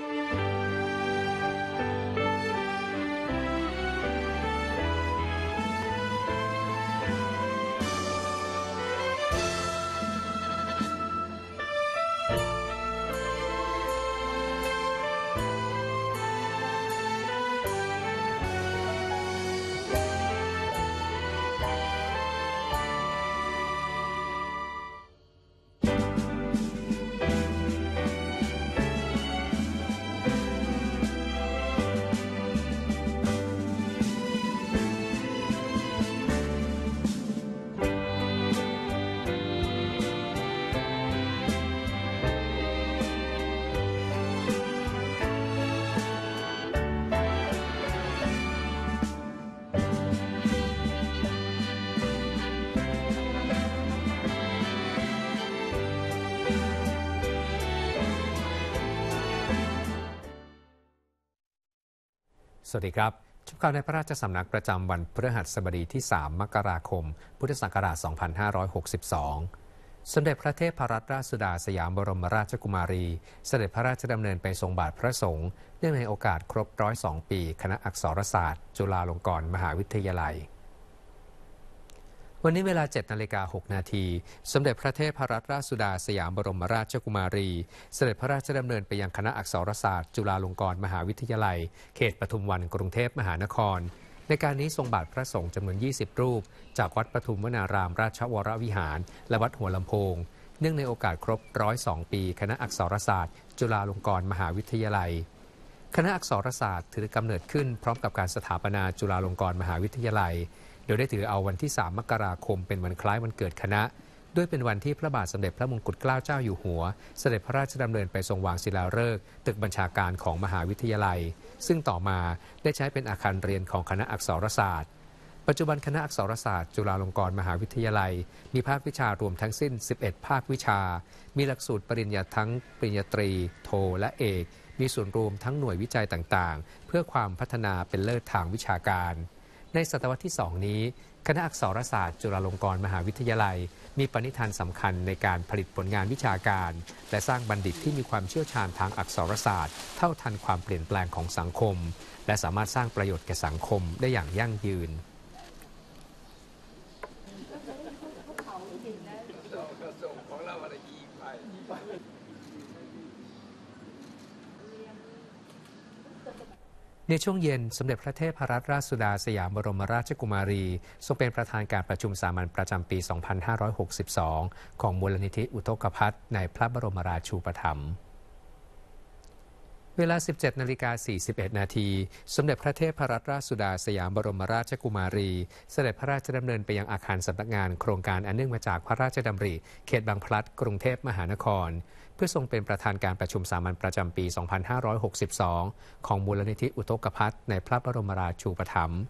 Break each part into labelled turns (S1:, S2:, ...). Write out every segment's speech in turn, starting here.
S1: Thank you. สวัสดีครับ ชุดข่าวในพระราชสำนักประจำวันพฤหัสบดีที่ 3 มกราคม พุทธศักราช 2562 สมเด็จพระเทพรัตนราชสุดาสยามบรมราชกุมารีสเสด็จพระราชดำเนินไปทรงบาทพระสงฆ์ เนื่องในโอกาสครบร้อยสองปี คณะอักษรศาสตร์ จุฬาลงกรณ์มหาวิทยาลัยวันนี้เวลา7นาฬิกา6นาทีสมเด็จพระเทพรัตนราชสุดาสยามบรมราชกุมารี เสด็จพระราชดำเนินไปยังคณะอักษรศาสตร์ จุฬาลงกรณ์มหาวิทยาลัย เขตปทุมวันกรุงเทพมหานคร ในการนี้ทรงบาทพระสงฆ์จำนวน 20 รูป จากวัดปทุมวนารามราชวรวิหาร และวัดหัวลำโพง เนื่องในโอกาสครบ102ปี คณะอักษรศาสตร์ จุฬาลงกรณ์มหาวิทยาลัย คณะอักษรศาสตร์ ถือกำเนิดขึ้นพร้อมกับการสถาปนาจุฬาลงกรณ์มหาวิทยาลัยโดยได้ถือเอาวันที่ 3 มกราคมเป็นวันคล้ายวันเกิดคณะ ด้วยเป็นวันที่พระบาทสมเด็จพระมงกุฎเกล้าเจ้าอยู่หัว เสด็จพระราชดำเนินไปทรงวางศิลาฤกษ์ตึกบัญชาการของมหาวิทยาลัย ซึ่งต่อมาได้ใช้เป็นอาคารเรียนของคณะอักษรศาสตร์ ปัจจุบันคณะอักษรศาสตร์ จุฬาลงกรณ์มหาวิทยาลัย มีภาควิชารวมทั้งสิ้น 11 ภาควิชา มีหลักสูตรปริญญาทั้งปริญญาตรี โท และเอก มีส่วนรวมทั้งหน่วยวิจัยต่างๆ เพื่อความพัฒนาเป็นเลิศทางวิชาการในศตวรรษที่สองนี้ คณะอักษรศาสตร์ จุฬาลงกรณ์มหาวิทยาลัย มีปณิธานสำคัญในการผลิตผลงานวิชาการ และสร้างบัณฑิตที่มีความเชี่ยวชาญทางอักษรศาสตร์ เท่าทันความเปลี่ยนแปลงของสังคม และสามารถสร้างประโยชน์แก่สังคมได้อย่างยั่งยืนของเราอะไรอีไปในช่วงเย็น สมเด็จ พระเทพรัตนราชสุดาสยามบรมราชกุมารีทรงเป็นประธานการประชุมสามัญประจำปี 2562 ของมูลนิธิอุทกพัฒในพระบรมราชูปถัมภ์เวลา 17 นาฬิกา 41 นาทีสมเด็จพระเทพรัตนราชสุดาสยามบรมราชกุมารี เสด็จพระราชดำเนินไปยังอาคารสำนักงานโครงการอันเนื่องมาจากพระราชดำริ เขตบางพลัด กรุงเทพมหานครเพื่อทรงเป็นประธานการประชุมสามัญประจำ ปี 2562 ของมูลนิธิ อุทกพัฒน์ในพระบรมราชูปถัมภ์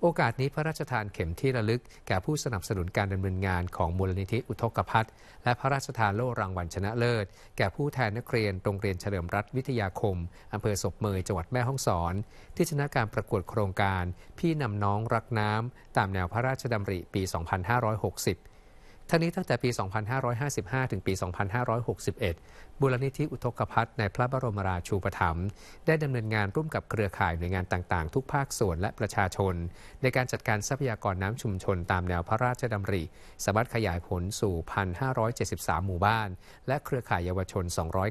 S1: โอกาสนี้พระราชทานเข็มที่ระลึก แก่ผู้สนับสนุนการดำเนินงานของมูลนิธิ อุทกพัฒน์และพระราชทานโล่รางวัลชนะเลิศแก่ผู้แทนนักเรียนโรงเรียนเฉลิมรัฐวิทยาคมอำเภอศพเมยจังหวัดแม่ฮ่องสอน ที่ชนะการประกวดโครงการ พี่นำน้องรักน้ำตามแนวพระราชดำริปี 2560ทั้งนี้ตั้งแต่ปี 2555 ถึงปี 2561 บุรณิธิอุทกพัฒน์ในพระบรมราชูปถัมภ์ได้ดำเนินงานร่วมกับเครือข่ายหน่วยงานต่างๆ ทุกภาคส่วนและประชาชน ในการจัดการทรัพยากรน้ำชุมชนตามแนวพระราชดำริสามารถขยายผลสู่ 1,573 หมู่บ้าน และเครือข่ายเยาวชน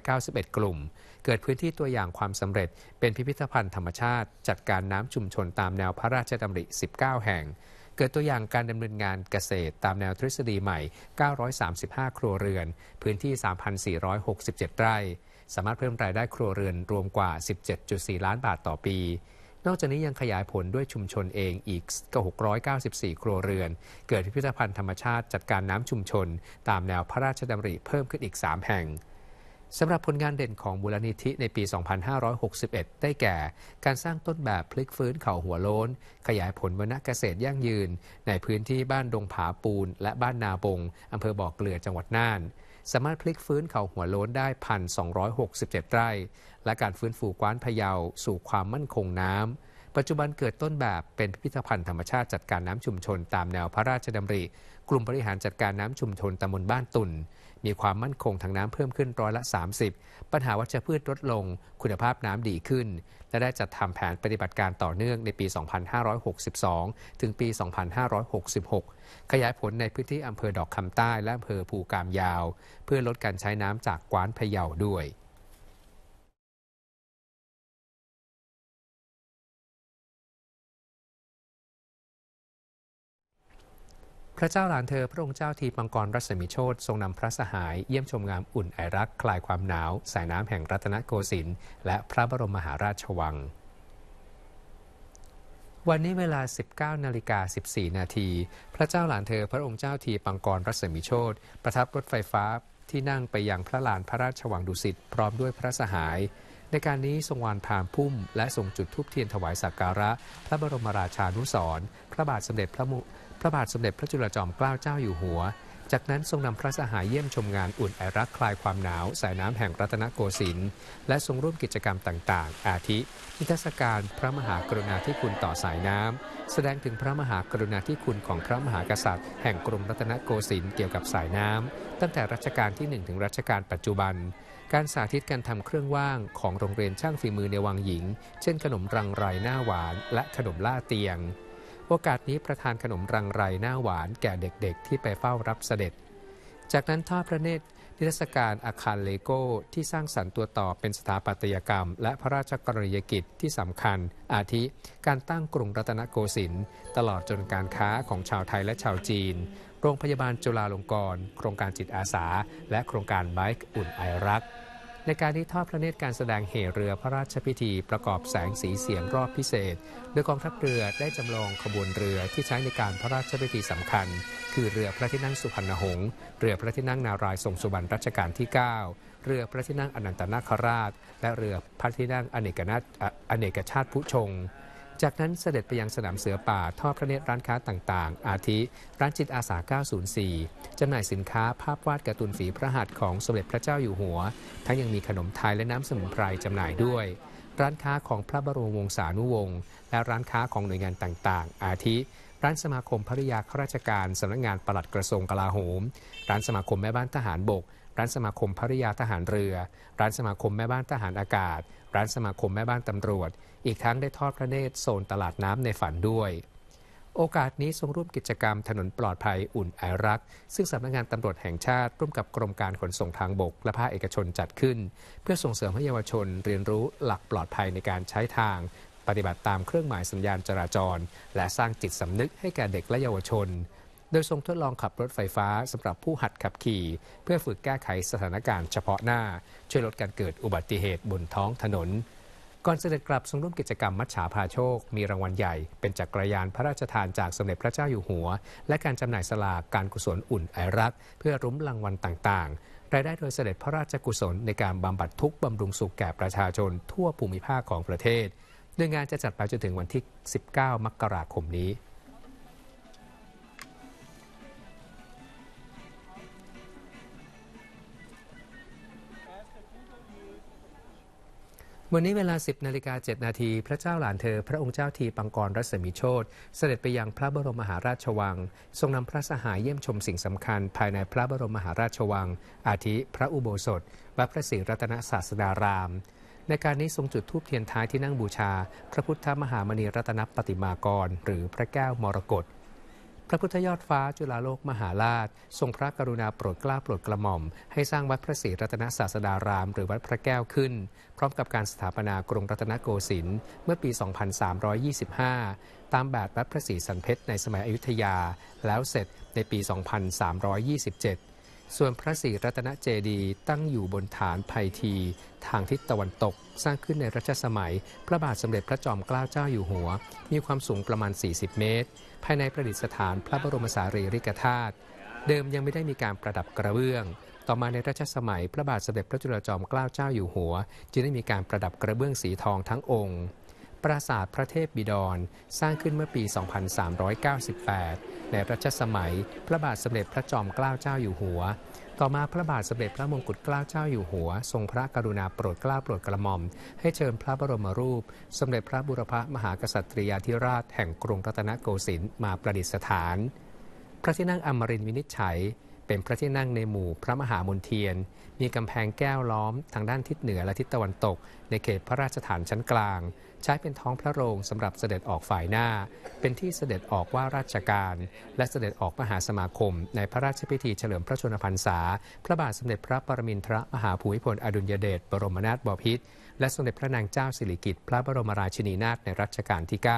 S1: 291 กลุ่ม เกิดพื้นที่ตัวอย่างความสำเร็จ เป็นพิพิธภัณฑ์ธรรมชาติ จัดการน้ำชุมชนตามแนวพระราชดำริ 19 แห่งเกิดตัวอย่างการดำเนินงานเกษตรตามแนวทฤษฎีใหม่ 935 ครัวเรือน พื้นที่ 3,467 ไร่ สามารถเพิ่มรายได้ครัวเรือนรวมกว่า 17.4 ล้านบาทต่อปี นอกจากนี้ยังขยายผลด้วยชุมชนเองอีกก694 ครัวเรือน เกิดพิพิธภัณฑ์ธรรมชาติจัดการน้ำชุมชนตามแนวพระราชดำริเพิ่มขึ้นอีก 3 แห่งสำหรับผลงานเด่นของมูลนิธิในปี 2561 ได้แก่ การสร้างต้นแบบ พลิกฟื้นเขาหัวโล้น ขยายผลวณเกษตรยั่งยืน ในพื้นที่บ้านดงผาปูน และบ้านนาบง อำเภอบ่อกเกลือจังหวัดน่าน สามารถพลิกฟื้นเขาหัวโล้นได้ 1,267ไร่และการฟื้นฟูกว้านพะเยาสู่ความมั่นคงน้ำ ปัจจุบันเกิดต้นแบบเป็นพิพิธภัณฑ์ธรรมชาติจัดการน้ำชุมชนตามแนวพระราชดำริ กลุ่มบริหารจัดการน้ำชุมชนตำบลบ้านตุ่นมีความมั่นคงทางน้ำเพิ่มขึ้นร้อยละ 30 ปัญหาวัชพืชลดลงคุณภาพน้ำดีขึ้น และได้จัดทำแผนปฏิบัติการต่อเนื่องในปี 2562 ถึงปี 2566 ขยายผลในพื้นที่อำเภอดอกคำใต้และอำเภอภูกามยาว เพื่อลดการใช้น้ำจากกวานพะเยาด้วยระเจ้าหลานเธอพระองค์เจ้าทีปังกรรัศมีโชตทรงนำพระสหายเยี่ยมชมงามอุ่นไอรักคลายความหนาว สายน้ำแห่งรัตนโกสินทร์และพระบรมมหาราชวัง วันนี้เวลา 19 นาฬิกา 14 นาทีพระเจ้าหลานเธอพระองค์เจ้าทีปังกรรัศมีโชตประทับรถไฟฟ้าที่นั่งไปยังพระลานพระราชวังดุสิตพร้อมด้วยพระสหาย ในการนี้ทรงวานพามพุ่ม และทรงจุดทูบเทียนถวายสักการะพระบรมราชานุสรพระบาทสมเด็จพระมุพระบาทสมเด็จพระจุลจอมเกล้าเจ้าอยู่หัว จากนั้นทรงนำพระสหายเยี่ยมชมงานอุ่นไอรักคลายความหนาว สายน้ำแห่งรัตนโกสินทร์ และทรงร่วมกิจกรรมต่างๆ อาทิพิธศการพระมหากรุณาธิคุณต่อสายน้ำ แสดงถึงพระมหากรุณาธิคุณของพระมหากษัตริย์ แห่งกรมรัตนโกสินทร์เกี่ยวกับสายน้ำตั้งแต่รัชกาลที่1ถึงรัชกาลปัจจุบัน การสาธิตการทำเครื่องว่างของโรงเรียนช่างฝีมือในวังหญิง เช่นขนมรังไรหน้าหวาน และขนมล่าเตียงโอกาสนี้ประทานขนมรังไรหน้าหวานแก่เด็กๆ ที่ไปเฝ้ารับเสด็จ จากนั้นทอดพระเนตร นิทรรศการอาคารเลโก้ ที่สร้างสรรค์ตัวต่อเป็นสถาปัตยกรรม และพระราชกรณียกิจที่สำคัญอาทิการตั้งกรุงรัตนโกสินทร์ตลอดจนการค้าของชาวไทยและชาวจีน โรงพยาบาลจุฬาลงกรณ์โครงการจิตอาสา และโครงการไบค์อุ่นไอรักในการที่ทอดพระเนตรการแสดงเหเรือพระราชพิธีประกอบแสงสีเสียงรอบพิเศษ โดยกองทัพเรือได้จำลองขบวนเรือที่ใช้ในการพระราชพิธีสำคัญ คือเรือพระที่นั่งสุพรรณหงษ์เรือพระที่นั่งนารายทรงสุวรรณรัชกาลที่ 9 เรือพระที่นั่งอนันตนาคราช และเรือพระที่นั่งอเนกนาอเนกชาติผู้ชงจากนั้นเสด็จไปยังสนามเสือป่าทอดพระเนตรร้านค้าต่างๆ อาทิร้านจิตอาสา 904 จำหน่ายสินค้าภาพวาดการ์ตูนฝีพระหัตถ์ของสมเด็จพระเจ้าอยู่หัว ทั้งยังมีขนมไทยและน้ำสมุนไพรจำหน่ายด้วย ร้านค้าของพระบรมวงศานุวงศ์และร้านค้าของหน่วยงานต่างๆ อาทิร้านสมาคมภริยาข้าราชการสำนักงานปลัดกระทรวงกลาโหม ร้านสมาคมแม่บ้านทหารบกร้านสมาคมภริยาทหารเรือ ร้านสมาคมแม่บ้านทหารอากาศ ร้านสมาคมแม่บ้านตำรวจ อีกทั้งได้ทอดพระเนตรโซนตลาดน้ำในฝันด้วย โอกาสนี้ทรงร่วมกิจกรรมถนนปลอดภัยอุ่นไอรัก ซึ่งสำนักงงานตำรวจแห่งชาติร่วมกับกรมการขนส่งทางบก และภาคเอกชนจัดขึ้น เพื่อส่งเสริมให้เยาวชน เรียนรู้หลักปลอดภัยในการใช้ทาง ปฏิบัติตามเครื่องหมายสัญญาณจราจร และสร้างจิตสำนึกให้แก่เด็กและเยาวชนโดยทรงทดลองขับรถไฟฟ้าสำหรับผู้หัดขับขี่ เพื่อฝึกแก้ไขสถานการณ์เฉพาะหน้า ช่วยลดการเกิดอุบัติเหตุบนท้องถนน ก่อนเสด็จกลับทรงร่วมกิจกรรมมัชฌาพาโชค มีรางวัลใหญ่ เป็นจักรยานพระราชทานจากสมเด็จพระเจ้าอยู่หัว และการจำหน่ายสลากการกุศลอุ่นไอรักเพื่อรุ้มรางวัลต่าง ๆ รายได้โดยเสด็จพระราชกุศลในการบำบัดทุกบำรุงสุขแก่ประชาชนทั่วภูมิภาคของประเทศโดยงานจะจัดไปจนถึงวันที่ 19 มกราคมนี้วันนี้เวลา 10 นาฬิกา 7 นาที พระเจ้าหลานเธอ พระองค์เจ้าทีปังกรรัศมีโชตเสด็จไปยังพระบรมมหาราชวัง ทรงนำพระสหายเยี่ยมชมสิ่งสำคัญภายในพระบรมมหาราชวัง อาทิพระอุโบสถวัดพระศรีรัตนศาสดาราม ในการนี้ทรงจุดธูปเทียนท้ายที่นั่งบูชา พระพุทธมหามณีรัตนปฏิมากร หรือพระแก้วมรกตพระพุทธยอดฟ้าจุฬาโลกมหาราช ทรงพระกรุณาโปรดเกล้าโปรดกระหม่อม ให้สร้างวัดพระศรีรัตนศาสดาราม หรือวัดพระแก้วขึ้น พร้อมกับการสถาปนากรุงรัตนโกสินทร์เมื่อปี 2325 ตามแบบวัดพระศรีสันเพชรในสมัยอยุธยา แล้วเสร็จในปี 2327ส่วนพระศรีรัตนเจดีย์ตั้งอยู่บนฐานภัยที ทางทิศตะวันตกสร้างขึ้นในรัชสมัยพระบาทสมเด็จพระจอมเกล้าเจ้าอยู่หัว มีความสูงประมาณ 40 เมตร ภายในประดิษฐานพระบรมสารีริกธาตุเดิมยังไม่ได้มีการประดับกระเบื้อง ต่อมาในรัชสมัยพระบาทสมเด็จพระจุลจอมเกล้าเจ้าอยู่หัว จึงได้มีการประดับกระเบื้องสีทองทั้งองค์ปราสาทพระเทพบิดรสร้างขึ้นเมื่อปี 2398 ในรัชสมัย พระบาทสมเด็จพระจอมเกล้าเจ้าอยู่หัว ต่อมาพระบาทสมเด็จพระมงกุฎเกล้าเจ้าอยู่หัว ทรงพระกรุณาโปรดเกล้าโปรดกระหม่อม ให้เชิญพระบรมรูป สมเด็จพระบุรพมหากษัตริยาธิราชแห่งกรุงรัตนโกสินทร์มาประดิษฐาน พระที่นั่งอมรินทร์วินิจฉัยเป็นพระที่นั่งในหมู่พระมหามนเทียนมีกำแพงแก้วล้อมทางด้านทิศเหนือและทิศตะวันตก ในเขตพระราชฐานชั้นกลาง ใช้เป็นท้องพระโรงสำหรับเสด็จออกฝ่ายหน้า เป็นที่เสด็จออกว่าราชการและเสด็จออกมหาสมาคมในพระราชพิธีเฉลิมพระชนมพรรษา พระบาทสมเด็จพระปรมินทรมหาภูมิพลอดุลยเดชบรมนาถบพิตรและสมเด็จพระนางเจ้าสิริกิติ์พระบรมราชินีนาถในรัชกาลที่9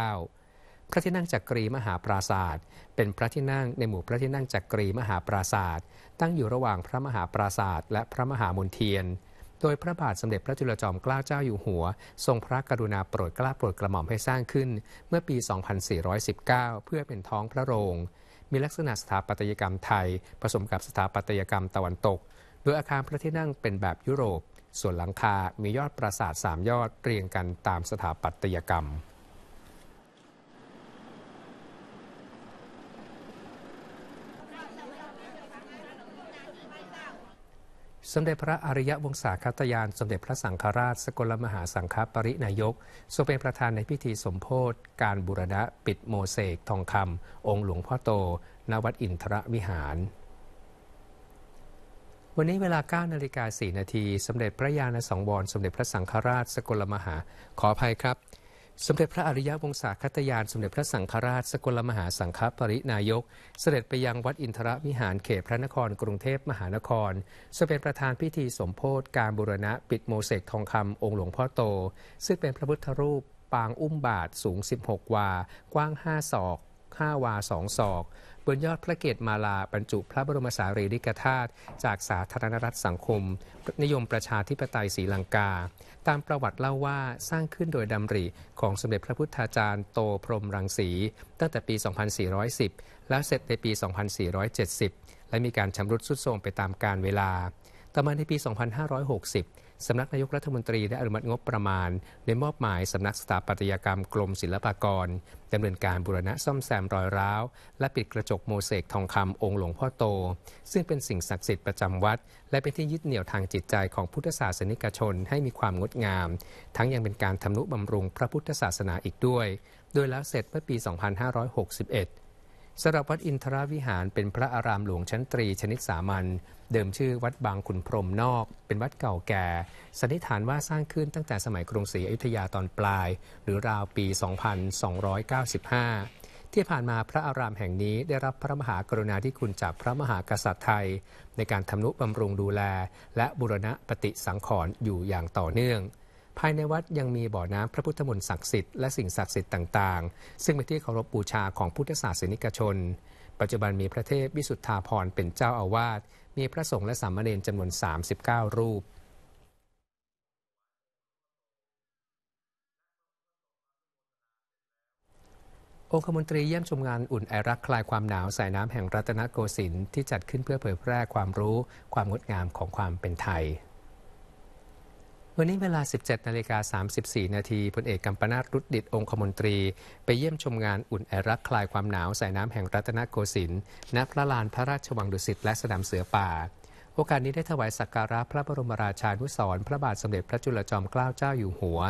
S1: พระที่นั่งจักรีมหาปราศาสตร์เป็นพระที่นั่งในหมู่พระที่นั่งจักรีมหาปราศาสตร์ตั้งอยู่ระหว่างพระมหาปราศาสตร์และพระมหามนเทียน โดยพระบาทสมเด็จพระจุลจอมเกล้าเจ้าอยู่หัว ทรงพระกรุณาโปรดเกล้าโปรดกระหม่อมให้สร้างขึ้น เมื่อปี 2419 เพื่อเป็นท้องพระโรง มีลักษณะสถาปัตยกรรมไทยผสมกับสถาปัตยกรรมตะวันตก โดยอาคารพระที่นั่งเป็นแบบยุโรป ส่วนหลังคา มียอดปราสาท3ยอดเรียงกันตามสถาปัตยกรรมสมเด็จพระอริยวงศาคตยาน สมเด็จพระสังฆราช สกลมหาสังฆปรินายก ทรงเป็นประธานในพิธีสมโพธิการบูรณะปิดโมเสก ทองคำองค์หลวงพ่อโตณวัดอินทรวิหาร วันนี้เวลา9นาฬิกา4นาที สมเด็จพระญาณสังวร สมเด็จพระสังฆราช สกลมหา ขออภัยครับสมเด็จพระอริยวงศาคตยาน สมเด็จพระสังฆราชสกลมหาสังฆปรินายก เสด็จไปยังวัดอินทรมิหารเขตพระนครกรุงเทพมหานครสเป็นประธานพิธีสมโพธการบูรณะ ปิดโมเสกทองคำองค์หลวงพ่อโต ซึ่งเป็นพระพุทธรูปปางอุ้มบาทสูง 16 วา กว้าง5ศอก 5 วา2ศอกบนยอดพระเกศมาลาบรรจุ พระบรมสารีริกธาตุจากสาธารณรัฐสังคมนิยมประชาธิปไตยศรีลังกา ตามประวัติเล่าว่าสร้างขึ้นโดยดำริของสมเด็จพระพุทธาจารย์โตพรมรังสี ตั้งแต่ปี 2410 แล้วเสร็จในปี 2470 และมีการชำรุดสุดโทรมไปตามกาลเวลาต่อมาในปี 2560สำนักนายกรัฐมนตรีได้อนุมัติงบประมาณได้มอบหมายสำนักสถาปัตยกรรมกรมศิลปากร ดำเนินการบูรณะซ่อมแซมรอยร้าว และปิดกระจกโมเสกทองคำองค์หลวงพ่อโต ซึ่งเป็นสิ่งศักดิ์สิทธิ์ประจำวัด และเป็นที่ยึดเหนี่ยวทางจิตใจของพุทธศาสนิกชนให้มีความงดงาม ทั้งยังเป็นการทำนุบำรุงพระพุทธศาสนาอีกด้วยโดยแล้วเสร็จเมื่อปี 2561สำหรับวัดอินทราวิหารเป็นพระอารามหลวงชั้นตรีชนิดสามัญเดิมชื่อวัดบางขุนพรมนอก เป็นวัดเก่าแก่สันนิษฐานว่าสร้างขึ้นตั้งแต่สมัยกรุงศรีอยุธยาตอนปลาย หรือราวปี2295ที่ผ่านมาพระอารามแห่งนี้ได้รับพระมหากรุณาธิคุณจากพระมหากษัตริย์ไทย ในการทำนุบำรุงดูแลและบุรณะปฏิสังขรณ์อยู่อย่างต่อเนื่องภายในวัดยังมีบ่อน้ำพระพุทธมนต์ศักดิ์สิทธิ์และสิ่งศักดิ์สิทธิ์ต่าง ๆ ซึ่งเป็นที่เคารพบูชาของพุทธศาสนิกชน ปัจจุบันมีพระเทพวิสุทธาพรเป็นเจ้าอาวาส มีพระสงฆ์และสามเณรจำนวน 39 รูป องคมนตรีเยี่ยมชมงานอุ่นไอรักคลายความหนาวสายน้ำแห่งรัตนโกสินทร์ที่จัดขึ้นเพื่อเผยแพร่ความรู้ ความงดงามของความเป็นไทยวันนี้เวลา 17นาฬิกา34 นาทีพลเอกกัมปนาตรุดดิตองคมนตรี ไปเยี่ยมชมงานอุ่นแอรักคลายความหนาวสายน้ำแห่งรัตนโกสินทร์ ณ พระลานพระราชวังดุสิต และสนามเสือป่าโอกาสนี้ได้ถวายสักการะพระบรมราชานุสรพระบาทสมเด็จพระจุลจอมเกล้าเจ้าอยู่หัว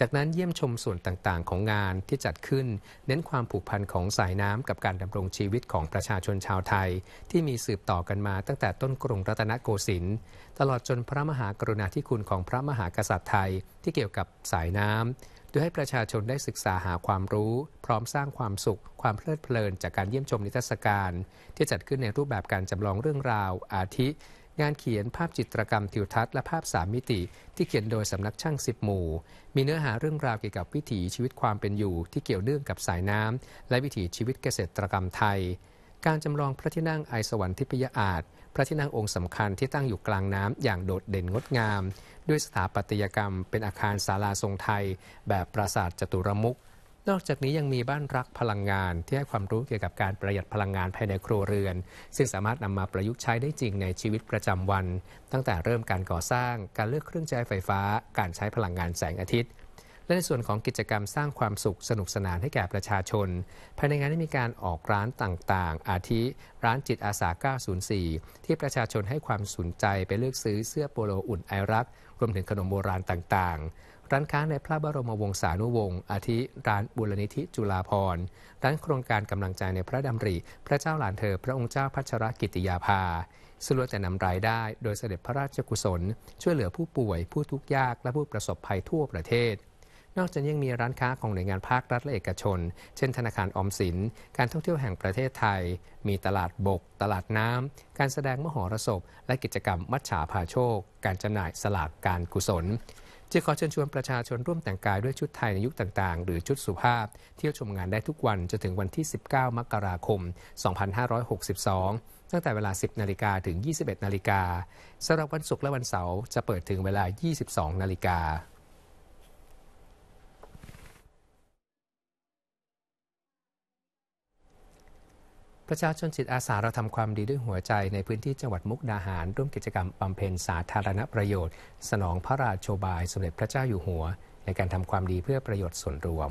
S1: จากนั้นเยี่ยมชมส่วนต่างๆ ของงานที่จัดขึ้นเน้นความผูกพันของสายน้ำกับการดำรงชีวิตของประชาชนชาวไทยที่มีสืบต่อกันมาตั้งแต่ต้นกรุงรัตนโกสินทร์ตลอดจนพระมหากรุณาธิคุณของพระมหากษัตริย์ไทยที่เกี่ยวกับสายน้ำโดยให้ประชาชนได้ศึกษาหาความรู้พร้อมสร้างความสุขความเพลิดเพลินจากการเยี่ยมชมนิทรรศการที่จัดขึ้นในรูปแบบการจำลองเรื่องราว อาทิงานเขียนภาพจิตรกรรมทิวทัศน์และภาพสามมิติที่เขียนโดยสำนักช่างสิบหมู่ มีเนื้อหาเรื่องราวเกี่ยวกับวิถีชีวิตความเป็นอยู่ที่เกี่ยวเนื่องกับสายน้ำและวิถีชีวิตเกษตรกรรมไทย การจำลองพระที่นั่งไอสวรรค์ทิพยอาจพระที่นั่งองค์สำคัญที่ตั้งอยู่กลางน้ำอย่างโดดเด่นงดงาม ด้วยสถาปัตยกรรมเป็นอาคารศาลาทรงไทยแบบปราสาทจตุรมุขนอกจากนี้ยังมีบ้านรักพลังงานที่ให้ความรู้เกี่ยวกับการประหยัดพลังงานภายในครัวเรือน ซึ่งสามารถนำมาประยุกต์ใช้ได้จริงในชีวิตประจำวัน ตั้งแต่เริ่มการก่อสร้าง การเลือกเครื่องใช้ไฟฟ้าการใช้พลังงานแสงอาทิตย์และในส่วนของกิจกรรมสร้างความสุขสนุกสนานให้แก่ประชาชน ภายในงานได้มีการออกร้านต่างๆ อาทิ ร้านจิตอาสา 904 ที่ประชาชนให้ความสนใจไปเลือกซื้อเสื้อโปโลอุ่นไอรัก รวมถึงขนมโบราณต่าง ๆร้านค้าในพระบรมวงศานุวงศ์อาทิร้านบุรณิธิจุฬาภรณ์ร้านโครงการกำลังใจในพระดำริ พระเจ้าหลานเธอพระองค์เจ้าพัชรกิติยาภา สรุวนแต่นำรายได้โดยเสด็จพระราชกุศล ช่วยเหลือผู้ป่วยผู้ทุกข์ยากและผู้ประสบภัยทั่วประเทศ นอกจากยังมีร้านค้าของหน่วยงานภาครัฐและเอกชน เช่นธนาคารออมสิน การท่องเที่ยวแห่งประเทศไทย มีตลาดบก ตลาดน้ำการแสดงมหรสพ และกิจกรรมมัชฉาพาโชค การจำหน่ายสลากการกุศลจะขอเชิญชวนประชาชนร่วมแต่งกายด้วยชุดไทยในยุคต่างๆ หรือชุดสุภาพ เที่ยวชมงานได้ทุกวันจนถึงวันที่ 19 มกราคม 2562 ตั้งแต่เวลา 10นาฬิกาถึง 21นาฬิกาสำหรับวันศุกร์และวันเสาร์จะเปิดถึงเวลา 22นาฬิกาประชาชนจิตอาสาเราทำความดีด้วยหัวใจในพื้นที่จังหวัดมุกดาหาร ร่วมกิจกรรมบำเพ็ญสาธารณประโยชน์ สนองพระราชโชบายสมเด็จพระเจ้าอยู่หัวในการทำความดีเพื่อประโยชน์ส่วนรวม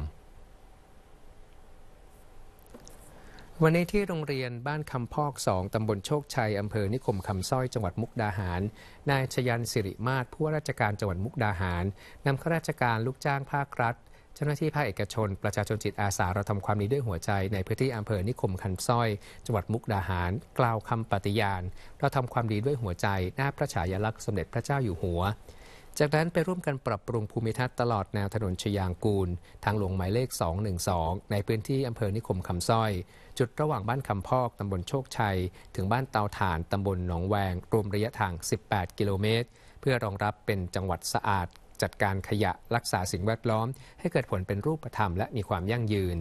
S1: วันนี้ที่โรงเรียนบ้านคำพอกสองตำบลโชคชัยอำเภอนิคมคำสร้อยจังหวัดมุกดาหารนายชยันสิริมาศผู้ว่าราชการจังหวัดมุกดาหารนำข้าราชการลูกจ้างภาครัฐเจ้าหน้าที่ภาคเอกชนประชาชนจิตอาสาเราทำความดีด้วยหัวใจในพื้นที่อำเภอนิคมคันสร้อย จังหวัดมุกดาหาร กล่าวคำปฏิญาณเราทำความดีด้วยหัวใจหน้าพระฉายาลักษณ์สมเด็จพระเจ้าอยู่หัว จากนั้นไปร่วมกันปรับปรุงภูมิทัศน์ตลอดแนวถนนชยางกูลทางหลวงหมายเลข 212 ในพื้นที่อำเภอนิคมคำสร้อย จุดระหว่างบ้านคำพอกตำบลโชคชัย ถึงบ้านเตาถ่านตำบลหนองแวงรวมระยะทาง18 กิโลเมตร เพื่อรองรับเป็นจังหวัดสะอาดจัดการขยะรักษาสิ่งแวดล้อม ให้เกิดผลเป็นรูปธรรมและมีความยั่งยืน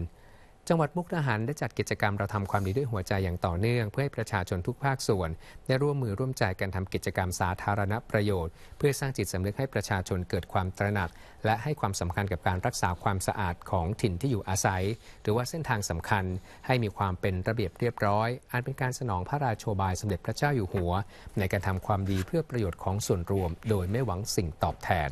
S1: จังหวัดมุกดาหารได้จัดกิจกรรมเราทำ ความดีด้วยหัวใจอย่างต่อเนื่อง เพื่อให้ประชาชนทุกภาคส่วนได้ร่วมมือร่วมใจกันทำกิจกรรมสาธารณประโยชน์เพื่อสร้างจิตสำนึกให้ประชาชนเกิดความตระหนัก และให้ความสำคัญกับการรักษาความสะอาดของถิ่นที่อยู่อาศัย หรือว่าเส้นทางสำคัญให้มีความเป็นระเบียบเรียบร้อย อันเป็นการสนองพระราโชบายสมเด็จพระเจ้าอยู่หัว ในการทำความดีเพื่อประโยชน์ของส่วนรวม โดยไม่หวังสิ่งตอบแทน